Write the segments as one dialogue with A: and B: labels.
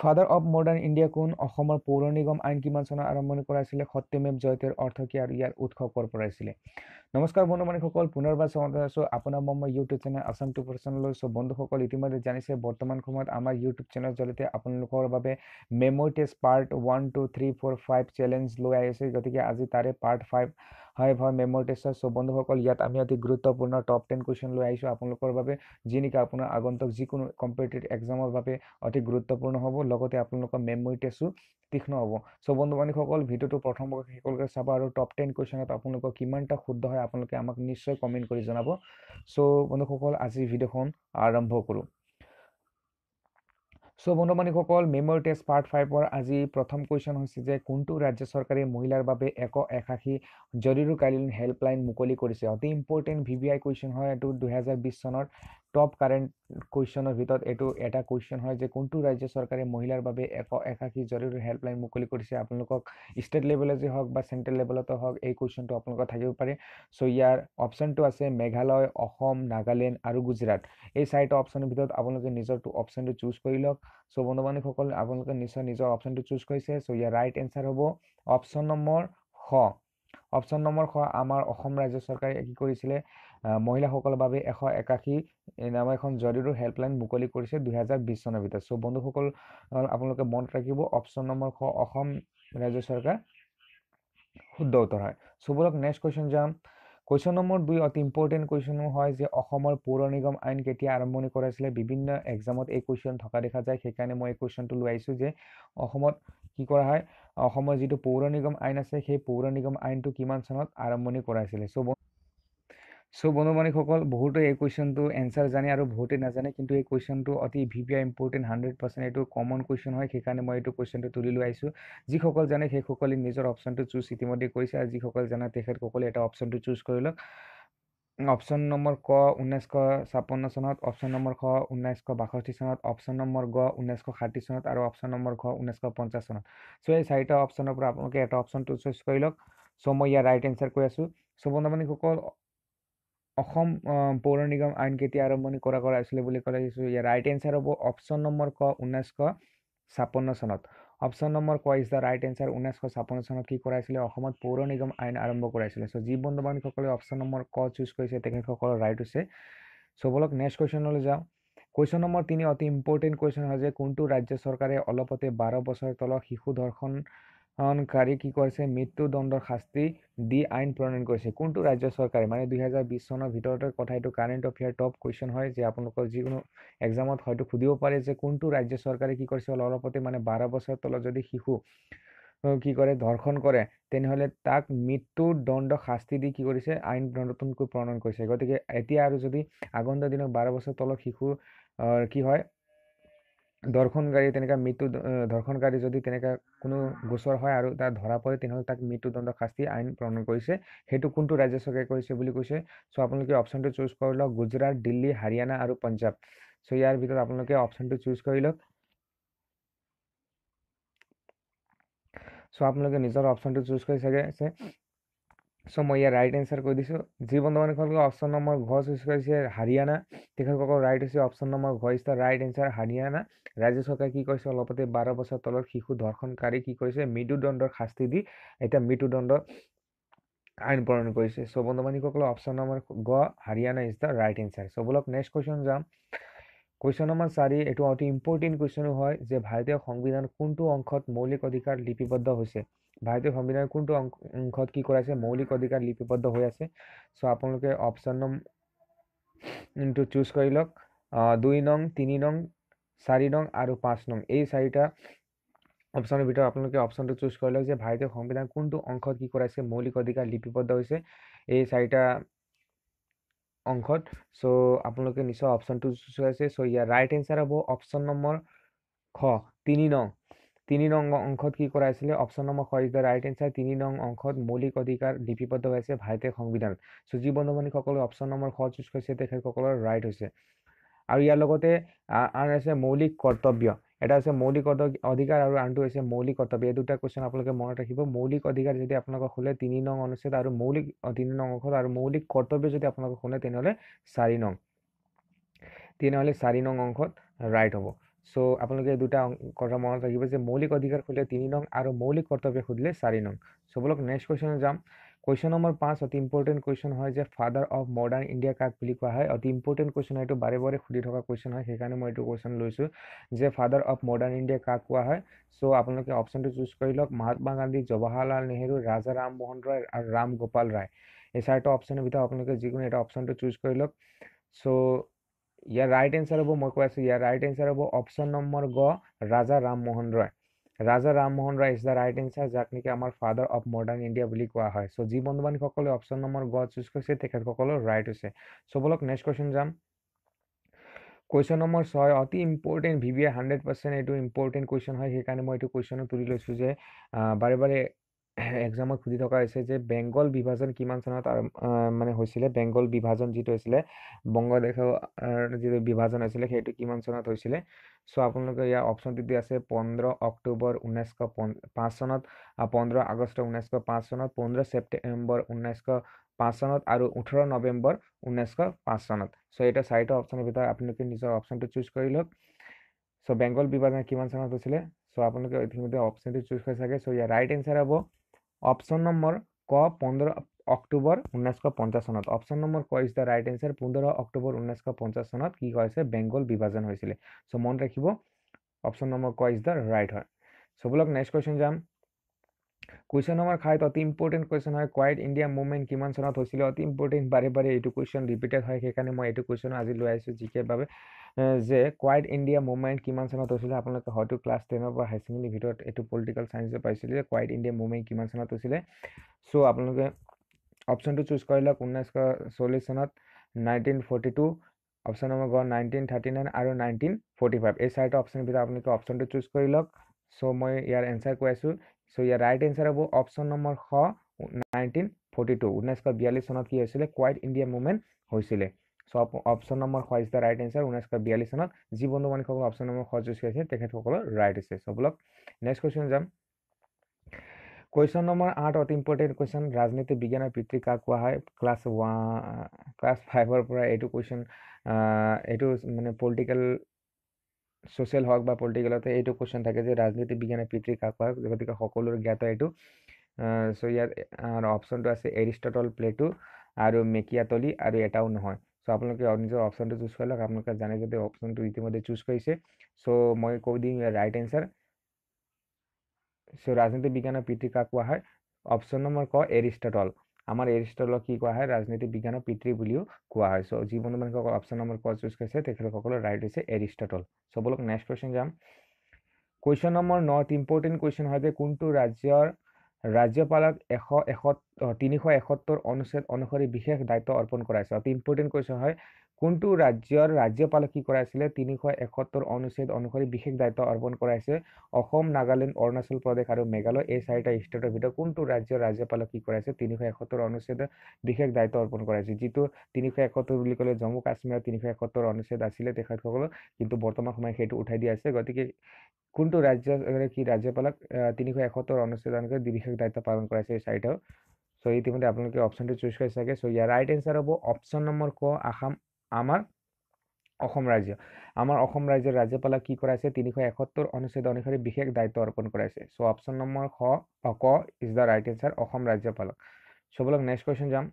A: father of modern India কোন অসমৰ পৌৰ নিগম আইন কিমান চনৰ আৰম্ভণি কৰাইছিলে সত্যমেৱ জয়তেৰ অৰ্থ কি আৰু ইয়াৰ উৎস ক'ৰ পৰা আছিলে নমস্কাৰ বন্ধুমানীসকল পুনৰবাৰ স্বাগত আছোঁ আপোনাৰ মই মই ইউটিউব চেনেল আছাম টু পাৰ্চনলৈ চ' বন্ধুসকল ইতিমধ্যে জানিছে বৰ্তমান সময়ত আমাৰ ইউটিউব চেনেলৰ জৰিয়তে আপোনালোকৰ বাবে memory' test part one two three four five challenge লৈ আহিছে গতিকে আজি তাৰে পাৰ্ট ফাইভ হয় হয় মেমৰটেছৰ চ' বন্ধুসকল ইয়াত আমি অতি গুৰুত্বপূৰ্ণ টপ টেন কুৱেশ্যন লৈ আহিছোঁ আপোনালোকৰ বাবে যি নেকি আপোনাৰ আগন্তুক যিকোনো কম্পিটেটিভ এক্সামৰ বাবে অতি গুৰুত্বপূৰ্ণ হ'ব লগতে আপোনালোকৰ মেমৰি টেষ্টো তীক্ষ্ণ হ'ব চ' বন্ধু বান্ধীসকল ভিডিঅ'টো প্ৰথম সকলোকে চাব আৰু টপ টেন কুৱেশ্যনত আপোনালোকৰ কিমানটা শুদ্ধ হয় আপোনালোকে আমাক নিশ্চয় কমেণ্ট কৰি জনাব চ' বন্ধুসকল আজি ভিডিঅ'খন আৰম্ভ কৰোঁ চ' বন্ধুবান্ধীসকল মেমৰি টেষ্ট পাৰ্ট ফাইভৰ আজি প্ৰথম কুৱেশ্যন হৈছে যে কোনটো ৰাজ্য চৰকাৰে মহিলাৰ বাবে এশ এশাশী জৰুৰীকালীন হেল্পলাইন মুকলি কৰিছে অতি important V V I question হয় এইটো দুহেজাৰ বিছ চনৰ টপ কাৰেণ্ট কুৱেশ্যনৰ ভিতৰত এইটো এটা কুৱেশ্যন হয় যে কোনটো ৰাজ্য চৰকাৰে মহিলাৰ বাবে এক একাশী জৰুৰী হেল্পলাইন মুকলি কৰিছে আপোনালোকক ষ্টেট লেভেলত যে হওক বা চেণ্ট্ৰেল লেভেলতে হওক এই কুৱেশ্যনটো আপোনালোকৰ থাকিব পাৰে চ' ইয়াৰ অপশ্যনটো আছে মেঘালয় অসম নাগালেণ্ড আৰু গুজৰাট এই চাৰিটা অপশ্যনৰ ভিতৰত আপোনালোকে নিজৰটো অপশ্যনটো চুজ কৰি লওক চ' বন্ধু বান্ধৱীসকল আপোনালোকে নিশ্চয় নিজৰ অপশ্যনটো চুজ কৰিছে চ' ইয়াৰ ৰাইট এনচাৰ হ'ব অপশ্যন নম্বৰ শ অপশ্যন নম্বৰ শ আমাৰ অসম ৰাজ্য চৰকাৰে কি কৰিছিলে মহিলাসকলৰ বাবে এশ একাশী নাম এখন জৰুৰী হেল্পলাইন মুকলি কৰিছে দুহেজাৰ বিছ চনৰ ভিতৰত চ' বন্ধুসকল আপোনালোকে মনত ৰাখিব অপশ্যন নম্বৰ শ অসম ৰাজ্য চৰকাৰ শুদ্ধ উত্তৰ হয় চ' বোলক নেক্সট কুৱেশ্যন যাম কুৱেশ্যন নম্বৰ দুই অতি ইম্পৰ্টেণ্ট কুৱেশ্যনো হয় যে অসমৰ পৌৰ নিগম আইন কেতিয়া আৰম্ভণি কৰাইছিলে বিভিন্ন এক্সামত এই কুৱেশ্যন থকা দেখা যায় সেইকাৰণে মই এই কুৱেশ্যনটো লৈ আহিছোঁ যে অসমত কি কৰা হয় অসমৰ যিটো পৌৰ নিগম আইন আছে সেই পৌৰ নিগম আইনটো কিমান চনত আৰম্ভণি কৰাইছিলে চ' চ' বনোবানীসকল বহুতে এই কুৱেশ্যনটো এনচাৰ জানে আৰু বহুতে নাজানে কিন্তু এই কুৱেশ্যনটো অতি V V I important hundred percent এইটো কমন কুৱেশ্যন হয় সেইকাৰণে মই এইটো কুৱেশ্যনটো তুলি লৈ আহিছোঁ যিসকল জানে সেইসকলে নিজৰ অপশ্যনটো চুজ ইতিমধ্যে কৰিছে আৰু যিসকল জানে তেখেতসকলে এটা অপশ্যনটো চুজ কৰি লওক অপশ্যন নম্বৰ ক ঊনৈছশ ছাপন্ন চনত অপশ্যন নম্বৰ খ ঊনৈছশ বাষষ্ঠি চনত অপশ্যন নম্বৰ গ ঊনৈছশ ষাঠি চনত আৰু অপশ্যন নম্বৰ খ ঊনৈছশ পঞ্চাছ চনত চ' এই চাৰিটা অপশ্যনৰ পৰা আপোনালোকে এটা অপশ্যনটো চুজ কৰি লওক চ' মই ইয়াৰ ৰাইট এনচাৰ কৈ আছোঁ চ' বন্ধুবানীসকল অসম পৌৰ নিগম আইন কেতিয়া আৰম্ভণি কৰা কৰা হৈছিলে বুলি ক'লে দিছোঁ ইয়াৰ ৰাইট এনচাৰ হ'ব অপশ্যন নম্বৰ ক ঊনৈছশ ছাপন্ন চনত অপশ্যন নম্বৰ ক ইজ দ্য ৰাইট এনচাৰ ঊনৈছশ ছাপন্ন চনত কি কৰাইছিলে অসমত পৌৰ নিগম আইন আৰম্ভ কৰাইছিলে চ' যি বন্ধু বান্ধৱীসকলে অপশ্যন নম্বৰ ক চুজ কৰিছে তেখেতসকলৰ ৰাইট হৈছে চ' বলক নেক্সট কুৱেশ্যনলৈ যাওঁ কুৱেশ্যন নম্বৰ তিনি অতি ইম্পৰ্টেণ্ট কুৱেশ্যন হয় যে কোনটো ৰাজ্য চৰকাৰে অলপতে বাৰ বছৰ তলৰ শিশু ধৰ্ষণ কাৰী কি কৰিছে মৃত্যুদণ্ডৰ শাস্তি দি আইন প্ৰণয়ন কৰিছে কোনটো ৰাজ্য চৰকাৰে মানে দুহেজাৰ বিছ চনৰ ভিতৰতে কথা এইটো কাৰেণ্ট এফেয়াৰ টপ কুৱেশ্যন হয় যে আপোনালোকৰ যিকোনো এক্সামত হয়তো সুধিব পাৰে যে কোনটো ৰাজ্য চৰকাৰে কি কৰিছে অলপতে মানে বাৰ বছৰ তলত যদি শিশু কি কৰে ধৰ্ষণ কৰে তেনেহ'লে তাক মৃত্যুদণ্ড শাস্তি দি কি কৰিছে আইন নতুনকৈ প্ৰণয়ন কৰিছে গতিকে এতিয়া আৰু যদি আগন্ত দিনত বাৰ বছৰ তলত শিশু কি হয় ধৰ্ষণকাৰী তেনেকুৱা মৃত্যু ধৰ্ষণকাৰী যদি তেনেকুৱা কোনো গোচৰ হয় আৰু তাৰ ধৰা পৰে তেনেহ'লে তাক মৃত্যুদণ্ড শাস্তি আইন প্ৰণয়ন কৰিছে সেইটো কোনটো ৰাজ্য চৰকাৰে কৰিছে বুলি কৈছে চ' আপোনালোকে অপশ্যনটো চুজ কৰি লওক গুজৰাট দিল্লী হাৰিয়ানা আৰু পঞ্জাৱ চ' ইয়াৰ ভিতৰত আপোনালোকে অপশ্যনটো চুজ কৰি লওক চ' আপোনালোকে নিজৰ অপশ্যনটো চুজ কৰি চাগে আছে চ' মই ইয়াৰ ৰাইট এনচাৰ কৈ দিছোঁ যি বন্ধুমানে কলগৈ অপশ্যন নম্বৰ ঘ চুইচ কৰিছে হাৰিয়ানা তেখেতসকল ৰাইট হৈছে অপশ্যন নম্বৰ ঘ is the right answer Haryana ৰাজ্য চৰকাৰে কি কৈছে অলপতে বাৰ বছৰ তলত শিশু ধৰ্ষণকাৰী কি কৈছে মৃত্যুদণ্ডৰ শাস্তি দি এতিয়া মৃত্যুদণ্ড আইন প্ৰণয়ন কৰিছে চ' বন্ধুমানীসকলে অপশ্যন নম্বৰ গ Haryana is the right answer so' বোলক নেক্সট কুৱেশ্যন যাম কুৱেশ্যন নম্বৰ চাৰি এইটো অতি ইম্পৰ্টেণ্ট কুৱেশ্যনো হয় যে ভাৰতীয় সংবিধান কোনটো অংশত মৌলিক অধিকাৰ লিপিবদ্ধ হৈছে ভাৰতীয় সংবিধানৰ কোনটো অংশ অংশত কি কৰাইছে মৌলিক অধিকাৰ লিপিবদ্ধ হৈ আছে চ' আপোনালোকে অপশ্যন নম্বৰটো চুজ কৰি লওক দুই নং তিনি নং চাৰি নং আৰু পাঁচ নং এই চাৰিটা অপশ্যনৰ ভিতৰত আপোনালোকে অপশ্যনটো চুজ কৰি লওক যে ভাৰতীয় সংবিধান কোনটো অংশত কি কৰাইছে মৌলিক অধিকাৰ লিপিবদ্ধ হৈছে এই চাৰিটা অংশত চ' আপোনালোকে নিশ্চয় অপশ্যনটো চুজ আছে চ' ইয়াৰ ৰাইট এনচাৰ হ'ব অপশ্যন নম্বৰ খ তিনি নং তিনি নং অংশত কি কৰা আছিলে অপশ্যন নম্বৰ হয় ইজ দ্য ৰাইট এনচাৰ তিনি নং অংশত মৌলিক অধিকাৰ লিপিবদ্ধ হৈ আছে ভাৰতীয় সংবিধান চ' যি বন্ধুবান্ধীসকলে অপশ্যন নম্বৰ শত চুজ কৰিছে তেখেতসকলৰ ৰাইট হৈছে আৰু ইয়াৰ লগতে আন আছে মৌলিক কৰ্তব্য এটা আছে মৌলিক অধিকাৰ আৰু আনটো হৈছে মৌলিক কৰ্তব্য এই দুটা কুৱেশ্যন আপোনালোকে মনত ৰাখিব মৌলিক অধিকাৰ যদি আপোনালোকক শুনে তিনি নং অনুচ্ছেদ আৰু মৌলিক তিনি নং অংশত আৰু মৌলিক কৰ্তব্য যদি আপোনালোকক শুনে তেনেহ'লে চাৰি নং তেনেহ'লে চাৰি নং অংশত ৰাইট হ'ব চ' আপোনালোকে দুটা কথা মনত ৰাখিব যে মৌলিক অধিকাৰ খুলিলে তিনি নং আৰু মৌলিক কৰ্তব্য সুধিলে চাৰি নং চ' বোলক নেক্সট কুৱেশ্যনত যাম কুৱেশ্যন নম্বৰ পাঁচ অতি ইম্পৰ্টেণ্ট কুৱেশ্যন হয় যে ফাদাৰ অফ মডাৰ্ণ ইণ্ডিয়া কাক বুলি কোৱা হয় অতি ইম্পৰ্টেণ্ট কুৱেশ্যন হয় এইটো বাৰে বাৰে সুধি থকা কুৱেশ্যন হয় সেইকাৰণে মই এইটো কুৱেশ্যন লৈছোঁ যে ফাদাৰ অফ মডাৰ্ণ ইণ্ডিয়া কাক কোৱা হয় চ' আপোনালোকে অপশ্যনটো চুজ কৰি লওক মহাত্মা গান্ধী জৱাহৰলাল নেহৰু ৰাজা ৰামমোহন ৰয় আৰু ৰাম গোপাল ৰায় এই চাৰিটা অপশ্যনৰ ভিতৰত আপোনালোকে যিকোনো এটা অপশ্যনটো চুজ কৰি লওক চ' ইয়াৰ ৰাইট এনচাৰ হ'ব মই কৈ আছোঁ ইয়াৰ ৰাইট এনচাৰ হ'ব অপশ্যন নম্বৰ গ Raja Rammohan Roy Raja Rammohan Roy is the right answer যাক নেকি আমাৰ ফাদাৰ অফ মডাৰ্ণ ইণ্ডিয়া বুলি কোৱা হয় চ' যি বন্ধু বান্ধৱীসকলে অপশ্যন নম্বৰ গ চুজ কৰিছে তেখেতসকলৰ ৰাইট হৈছে চ' বোলক নেক্সট কুৱেশ্যন যাম কুৱেশ্যন নম্বৰ ছয় অতি important V V I hundred percent এইটো ইম্পৰ্টেণ্ট কুৱেশ্যন হয় সেইকাৰণে মই এইটো কুৱেশ্যনো তুলি লৈছোঁ যে বাৰে বাৰে এক্সামত সুধি থকা হৈছে যে বেংগল বিভাজন কিমান চনত মানে হৈছিলে বেংগল বিভাজন যিটো হৈছিলে বংগদেশৰ যিটো বিভাজন হৈছিলে সেইটো কিমান চনত হৈছিলে চ' আপোনালোকে ইয়াৰ অপশ্যনটো দি আছে পোন্ধৰ অক্টোবৰ ঊনৈছশ পাঁচ চনত পোন্ধৰ আগষ্ট ঊনৈছশ পাঁচ চনত পোন্ধৰ ছেপ্টেম্বৰ ঊনৈছশ পাঁচ চনত আৰু ওঠৰ নৱেম্বৰ ঊনৈছশ পাঁচ চনত চ' এইটো চাৰিটা অপশ্যনৰ ভিতৰত আপোনালোকে নিজৰ অপশ্যনটো চুজ কৰি লওক চ' বেংগল বিভাজন কিমান চনত হৈছিলে চ' আপোনালোকে ইতিমধ্যে অপশ্যনটো চুজ কৰি চাগে চ' ইয়াৰ ৰাইট এনচাৰ হ'ব অপশ্যন নম্বৰ ক পোন্ধৰ অক্টোবৰ ঊনৈছশ পঞ্চাছ চনত অপশ্যন নম্বৰ ক ইজ দ্য ৰাইট এনচাৰ পোন্ধৰ অক্টোবৰ ঊনৈছশ পঞ্চাছ চনত কি কৈছে বেংগল বিভাজন হৈছিলে চ' মন ৰাখিব অপশ্যন নম্বৰ ক ইজ দ্য ৰাইট হয় চ' বোলক নেক্সট কুৱেশ্যন যাম কুৱেশ্যন নম্বৰ খাইত অতি ইম্পৰ্টেণ্ট কুৱেশ্যন হয় কোৱাইট ইণ্ডিয়া মুভমেণ্ট কিমান চনত হৈছিলে অতি ইম্পৰ্টেণ্ট বাৰে বাৰে এইটো কুৱেশ্যন ৰিপিটেড হয় সেইকাৰণে মই এইটো কুৱেশ্যন আজি লৈ আহিছোঁ জি কেৰ বাবে যে কোৱাইট ইণ্ডিয়া মুভমেণ্ট কিমান চনত হৈছিলে আপোনালোকে হয়তো ক্লাছ টেনৰ পৰা হাই ছেকেণ্ডেৰীৰ ভিতৰত এইটো পলিটিকেল চায়েন্সে পাইছিলে যে কোৱাইট ইণ্ডিয়া মুভমেণ্ট কিমান চনত হৈছিলে চ' আপোনালোকে অপশ্যনটো চুজ কৰি লওক ঊনৈছশ চল্লিছ চনত nineteen forty two option number গ নাইনটিন থাৰ্টি নাইন আৰু নাইনটিন ফৰ্টি ফাইভ এই চাৰিটা অপশ্যনৰ ভিতৰত আপোনালোকে অপশ্যনটো চুজ কৰি লওক চ' মই ইয়াৰ এনচাৰ কৈ আছোঁ ছ' ইয়াৰ ৰাইট এনচাৰ হ'ব অপশ্যন নম্বৰ শ নাইনটিন ফৰ্টি টু ঊনৈছশ বিয়াল্লিছ চনত কি হৈছিলে কোৱাইট ইণ্ডিয়া মুভমেণ্ট হৈছিলে চ' অপশ্যন নম্বৰ হোৱা ইজ দ্য ৰাইট এনচাৰ ঊনৈছশ বিয়াল্লিছ চনত যি বন্ধু বান্ধীসকলে অপশ্যন নম্বৰ সজুচি আছে তেখেতসকলৰ ৰাইট আছে চ' বোলক নেক্সট কুৱেশ্যন যাম কুৱেশ্যন নম্বৰ আঠ অতি ইম্পৰ্টেণ্ট কুৱেশ্যন ৰাজনীতি বিজ্ঞানৰ পিতৃ কাক কোৱা হয় ক্লাছ ওৱান ক্লাছ ফাইভৰ পৰা এইটো কুৱেশ্যন এইটো মানে পলিটিকেল ছ'চিয়েল হওক বা পলিটিকেলতে এইটো কুৱেশ্যন থাকে যে ৰাজনীতি বিজ্ঞানে পিতৃ কাক কোৱা হয় গতিকে সকলোৰে জ্ঞাত এইটো চ' ইয়াত অপশ্যনটো আছে এৰিষ্টটল প্লেটো আৰু মেকিয়াতলি আৰু এটাও নহয় চ' আপোনালোকে নিজৰ অপশ্যনটো চুজ কৰি লওক আপোনালোকে জানে যাতে অপশ্যনটো ইতিমধ্যে চুজ কৰিছে চ' মই কৈ দিম ইয়াৰ ৰাইট এনচাৰ চ' ৰাজনীতি বিজ্ঞানৰ পিতৃ কাক কোৱা হয় অপশ্যন নম্বৰ ক এৰিষ্টটল আমাৰ এৰিষ্টটলক কি কোৱা হয় ৰাজনীতি বিজ্ঞানৰ পিতৃ বুলিও কোৱা হয় চ' যি বন্ধুবান্ধৱক অপশ্যন নম্বৰ ক চুজ কৰিছে তেখেতসকলৰ ৰাইট হৈছে এৰিষ্টটল চ' বোলক নেক্সট কুৱেশ্যন যাম কুৱেশ্যন নম্বৰ নৰ্থ ইম্পৰ্টেণ্ট কুৱেশ্যন হয় যে কোনটো ৰাজ্যৰ ৰাজ্যপালক এশ এশ তিনিশ এসত্তৰ অনুচ্ছেদ অনুসৰি বিশেষ দায়িত্ব অৰ্পণ কৰাইছে অতি ইম্পৰ্টেণ্ট কুৱেশ্যন হয় কোনটো ৰাজ্যৰ ৰাজ্যপালে কি কৰাইছিলে তিনিশ এসত্তৰ অনুচ্ছেদ অনুসৰি বিশেষ দায়িত্ব অৰ্পণ কৰাইছে অসম নাগালেণ্ড অৰুণাচল প্ৰদেশ আৰু মেঘালয় এই চাৰিটা ষ্টেটৰ ভিতৰত কোনটো ৰাজ্যৰ ৰাজ্যপালে কি কৰাইছে তিনিশ এসত্তৰ অনুচ্ছেদ বিশেষ দায়িত্ব অৰ্পণ কৰাইছে যিটো তিনিশ এসত্তৰ বুলি ক'লে জম্মু কাশ্মীৰৰ তিনিশ এসত্তৰ অনুচ্ছেদ আছিলে তেখেতসকলক কিন্তু বৰ্তমান সময়ত সেইটো উঠাই দিয়া আছে গতিকে কোনটো ৰাজ্য কি ৰাজ্যপালক তিনিশ এসত্তৰ অনুচ্ছেদ অনুসৰি বিশেষ দায়িত্ব পালন কৰাইছে এই চাৰিটাও চ' ইতিমধ্যে আপোনালোকে অপশ্যনটো চুজ কৰিছে চাগে চ' ইয়াৰ ৰাইট এনচাৰ হ'ব অপশ্যন নম্বৰ ক আসাম আমাৰ অসম ৰাজ্য আমাৰ অসম ৰাজ্যৰ ৰাজ্যপালক কি কৰাইছে তিনিশ এসত্তৰ অনুচ্ছেদ অনুসৰি বিশেষ দায়িত্ব অৰ্পণ কৰাইছে চ' অপশ্যন নম্বৰ শ অক ইজ দ্য ৰাইট এনচাৰ অসম ৰাজ্যপালক চ' বোলক নেক্সট কুৱেশ্যন যাম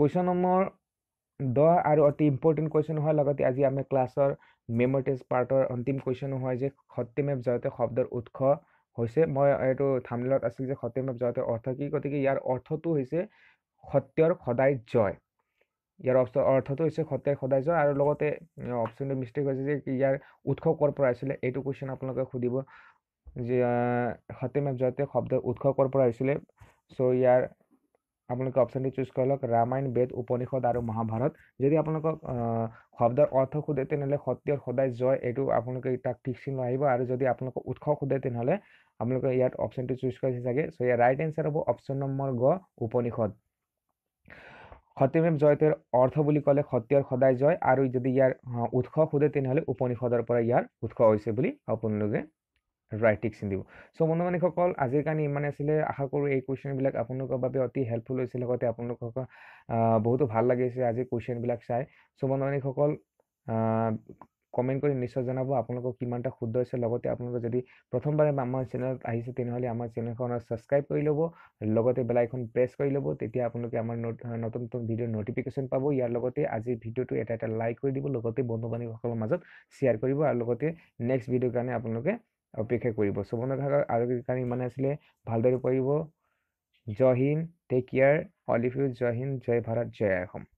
A: কুৱেশ্যন নম্বৰ দহ আৰু অতি ইম্পৰ্টেণ্ট কুৱেশ্যন হয় লগতে আজি আমি ক্লাছৰ মেম'ৰিটেজ পাৰ্টৰ অন্তিম কুৱেশ্যন হয় যে সত্যমেৱ জয়তে শব্দৰ উৎস হৈছে মই এইটো থামলত আছিল যে সত্যম জয়তে অৰ্থ কি গতিকে ইয়াৰ অৰ্থটো হৈছে সত্যৰ সদায় জয় ইয়াৰ অপশ্যন অৰ্থটো হৈছে সত্যৰ সদায় জয় আৰু লগতে অপশ্যনটো মিষ্টেক হৈছে যে ইয়াৰ উৎস ক'ৰ পৰা আছিলে এইটো কুৱেশ্যন আপোনালোকে সুধিব যে সত্যম জয়তে শব্দৰ উৎস ক'ৰ পৰা আহিছিলে চ' ইয়াৰ আপোনালোকে অপশ্যনটো চুজ কৰি লওক ৰামায়ণ বেদ উপনিষদ আৰু মহাভাৰত যদি আপোনালোকক শব্দৰ অৰ্থ সোধে তেনেহ'লে সত্যৰ সদায় জয় এইটো আপোনালোকে তাক ঠিক চিন আহিব আৰু যদি আপোনালোকক উৎস সোধে তেনেহ'লে আপোনালোকে ইয়াত অপশ্যনটো চুজ কৰিছে চাগে চ' ইয়াৰ ৰাইট এনচাৰ হ'ব অপশ্যন নম্বৰ গ উপনিষদ সত্যমেৱ জয়তেৰ অৰ্থ বুলি ক'লে সত্যৰ সদায় জয় আৰু যদি ইয়াৰ উৎস সোধে তেনেহ'লে উপনিষদৰ পৰা ইয়াৰ উৎস হৈছে বুলি আপোনালোকে ৰাইট ৰাইটিক চিন্ধিব চ' বন্ধু বান্ধৱীসকল আজিৰ কাৰণে ইমানে আছিলে আশা কৰোঁ এই কুৱেশ্যনবিলাক আপোনালোকৰ বাবে অতি হেল্পফুল হৈছে লগতে আপোনালোকক বহুতো ভাল লাগিছে আজিৰ কুৱেশ্যনবিলাক চাই চ' বন্ধু বান্ধৱীসকল কমেণ্ট কৰি নিশ্চয় জনাব আপোনালোকক কিমানটা শুদ্ধ হৈছে লগতে আপোনালোকে যদি প্ৰথমবাৰে আমাৰ চেনেলত আহিছে তেনেহ'লে আমাৰ চেনেলখনত ছাবস্ক্ৰাইব কৰি ল'ব লগতে বেলাইখন প্ৰেছ কৰি ল'ব তেতিয়া আপোনালোকে আমাৰ নতুন নতুন ভিডিঅ'ৰ ন'টিফিকেশ্যন পাব ইয়াৰ লগতে আজিৰ ভিডিঅ'টো এটা এটা লাইক কৰি দিব লগতে বন্ধু বান্ধৱীসকলৰ মাজত শ্বেয়াৰ কৰিব আৰু লগতে নেক্সট ভিডিঅ'ৰ কাৰণে আপোনালোকে অপেক্ষা কৰিব সুবৰ্ণসাগৰ আৰু কাৰণে ইমানে আছিলে ভালদৰে পঢ়িব জয় Hind take care all if you জয় হিন্দ জয় ভাৰত জয় অসম